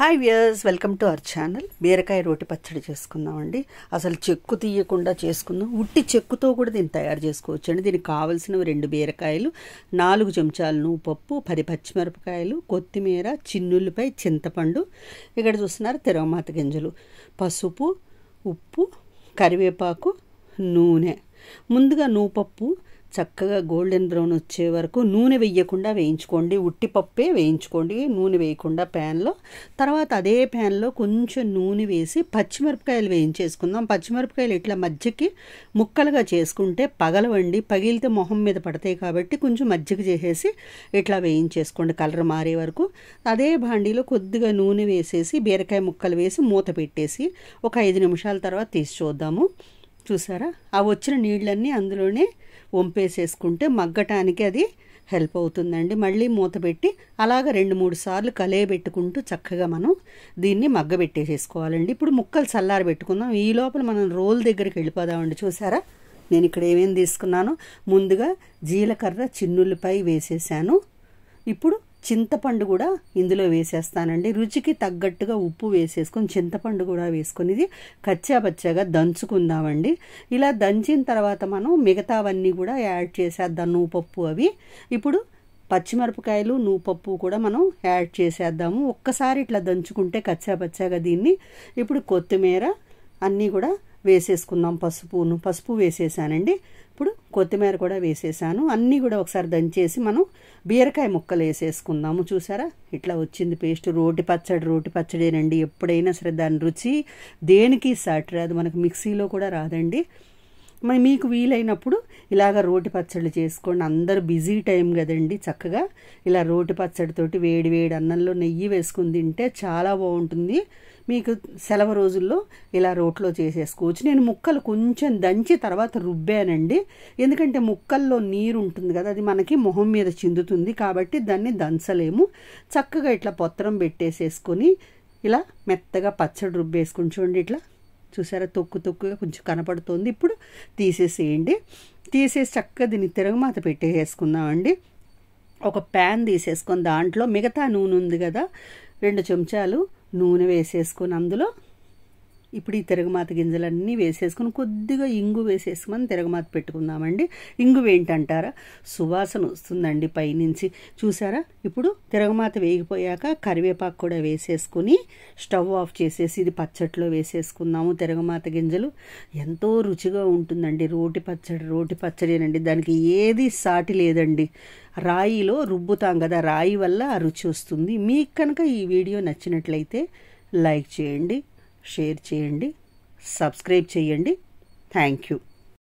hi viewers welcome to our channel బీరకాయ రోటి పచ్చడి చేసుకుందామండి అసలు చెక్కు తీయకుండా చేసుకుందాం ఉట్టి చెక్కుతో కూడా దీన్ని తయారు చేసుకోవచ్చు అండి దీనికి కావలసినవి రెండు బీరకాయలు నాలుగు చెంచాల పప్పు పది పచ్చిమిరపకాయలు కొత్తిమీర చిన్నులపై చింతపండు ఇక్కడ చూస్తున్నారు తిరగమాత గింజలు పసుపు ఉప్పు కరివేపాకు నూనె ముందుగా పప్పు చక్కగా గోల్డెన్ బ్రౌన్ వచ్చే వరకు నూనె వేయకుండా వేయించుకోండి ఉట్టిపప్పే వేయించుకోండి నూనె వేయకుండా ప్యాన్లో తర్వాత అదే ప్యాన్లో కొంచెం నూనె వేసి పచ్చిమిరపకాయలు వేయించేసుకుందాం పచ్చిమిరపకాయలు ఇట్లా మజ్జికి ముక్కలుగా చేసుకుంటే పగలవండి పగిలితే మొహం మీద పడతాయి కాబట్టి కొంచెం మజ్జిగ చేసేసి ఇట్లా వేయించేసుకోండి కలర్ మారే వరకు అదే భాండీలో కొద్దిగా నూనె వేసేసి బీరకాయ ముక్కలు వేసి మూత పెట్టేసి ఒక ఐదు నిమిషాల తర్వాత తీసి చూద్దాము చూసారా ఆ వచ్చిన నీళ్ళన్నీ అందులోనే వంపేసేసుకుంటే మగ్గటానికి అది హెల్ప్ అవుతుందండి మళ్ళీ మూత పెట్టి అలాగ రెండు మూడు సార్లు కలే పెట్టుకుంటూ చక్కగా మనం దీన్ని మగ్గబెట్టేసేసుకోవాలండి ఇప్పుడు ముక్కలు చల్లారి పెట్టుకుందాం ఈ లోపల మనం రోల్ దగ్గరికి వెళ్ళిపోదామండి చూసారా నేను ఇక్కడ ఏమేమి తీసుకున్నాను ముందుగా జీలకర్ర చిన్నులపై వేసేసాను ఇప్పుడు చింతపండు కూడా ఇందులో వేసేస్తానండి రుచికి తగ్గట్టుగా ఉప్పు వేసేసుకొని చింతపండు కూడా వేసుకొని ఇది కచ్చాపచ్చాగా దంచుకుందామండి ఇలా దంచిన తర్వాత మనం మిగతావన్నీ కూడా యాడ్ చేసేద్దాం పప్పు అవి ఇప్పుడు పచ్చిమిరపకాయలు పప్పు కూడా మనం యాడ్ చేసేద్దాము ఒక్కసారి ఇట్లా దంచుకుంటే కచ్చాపచ్చాగా దీన్ని ఇప్పుడు కొత్తిమీర అన్నీ కూడా వేసేసుకుందాం పసుపును పసుపు వేసేసానండి ఇప్పుడు కొత్తిమీర కూడా వేసేసాను అన్నీ కూడా ఒకసారి దంచేసి మనం బీరకాయ ముక్కలు వేసేసుకుందాము చూసారా ఇట్లా వచ్చింది పేస్ట్ రోటి పచ్చడి రోటి పచ్చడేనండి ఎప్పుడైనా సరే దాని రుచి దేనికి సాటి రాదు మనకు మిక్సీలో కూడా రాదండి మరి మీకు వీలైనప్పుడు ఇలాగ రోటి పచ్చళ్ళు చేసుకోండి అందరు బిజీ టైం కదండి చక్కగా ఇలా రోటి పచ్చడితోటి వేడి వేడి అన్నంలో నెయ్యి వేసుకుని తింటే చాలా బాగుంటుంది మీకు సెలవు రోజుల్లో ఇలా రోట్లో చేసేసుకోవచ్చు నేను ముక్కలు కొంచెం దంచి తర్వాత రుబ్బానండి ఎందుకంటే ముక్కల్లో నీరు ఉంటుంది కదా అది మనకి మొహం మీద చిందుతుంది కాబట్టి దాన్ని దంచలేము చక్కగా ఇట్లా పొత్రం పెట్టేసేసుకొని ఇలా మెత్తగా పచ్చడి రుబ్బేసుకుని చూడండి ఇట్లా చూసారా తొక్కు తొక్కుగా కొంచెం కనపడుతుంది ఇప్పుడు తీసేసేయండి తీసేసి చక్కగా దీన్ని తిరగమాత పెట్టేసుకుందామండి ఒక ప్యాన్ తీసేసుకొని దాంట్లో మిగతా నూనె ఉంది కదా రెండు చెంచాలు నూనె వేసేసుకొని అందులో ఇప్పుడు ఈ తిరగమాత గింజలన్నీ వేసేసుకుని కొద్దిగా ఇంగు వేసేసుకుని తిరగమాత పెట్టుకుందామండి ఇంగు ఏంటంటారా సువాసన వస్తుందండి పైనుంచి చూసారా ఇప్పుడు తిరగమాత వేగిపోయాక కరివేపాకు కూడా వేసేసుకుని స్టవ్ ఆఫ్ చేసేసి ఇది పచ్చట్లో వేసేసుకుందాము తిరగమాత గింజలు ఎంతో రుచిగా ఉంటుందండి రోటి పచ్చడి రోటి పచ్చడినండి దానికి ఏది సాటి లేదండి రాయిలో రుబ్బుతాం కదా రాయి వల్ల ఆ రుచి వస్తుంది మీకు కనుక ఈ వీడియో నచ్చినట్లయితే లైక్ చేయండి షేర్ చేయండి సబ్స్క్రైబ్ చేయండి థ్యాంక్ యూ